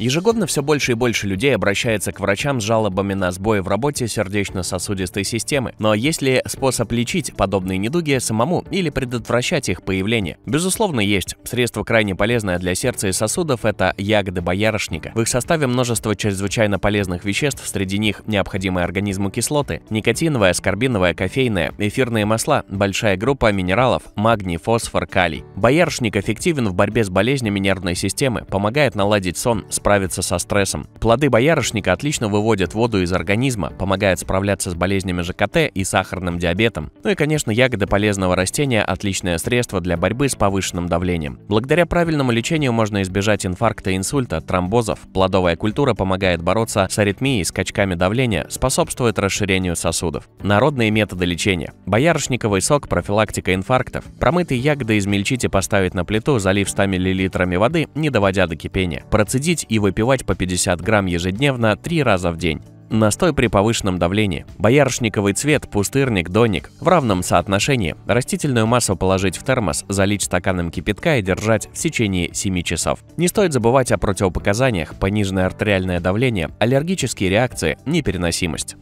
Ежегодно все больше и больше людей обращается к врачам с жалобами на сбой в работе сердечно-сосудистой системы. Но ну а есть ли способ лечить подобные недуги самому или предотвращать их появление? Безусловно, есть. Средство крайне полезное для сердца и сосудов – это ягоды боярышника. В их составе множество чрезвычайно полезных веществ, среди них необходимые организму кислоты, никотиновая, скорбиновая, кофейная, эфирные масла, большая группа минералов, магний, фосфор, калий. Боярышник эффективен в борьбе с болезнями нервной системы, помогает наладить сон, справляется справиться со стрессом. Плоды боярышника отлично выводят воду из организма, помогают справляться с болезнями ЖКТ и сахарным диабетом. Ну и, конечно, ягоды полезного растения – отличное средство для борьбы с повышенным давлением. Благодаря правильному лечению можно избежать инфаркта, инсульта, тромбозов. Плодовая культура помогает бороться с аритмией, скачками давления, способствует расширению сосудов. Народные методы лечения. Боярышниковый сок – профилактика инфарктов. Промытые ягоды измельчить и поставить на плиту, залив 100 мл воды, не доводя до кипения. Процедить и выпивать по 50 грамм ежедневно три раза в день. Настой при повышенном давлении. Боярышниковый цвет, пустырник, доник. В равном соотношении растительную массу положить в термос, залить стаканом кипятка и держать в течение 7 часов. Не стоит забывать о противопоказаниях, пониженное артериальное давление, аллергические реакции, непереносимость.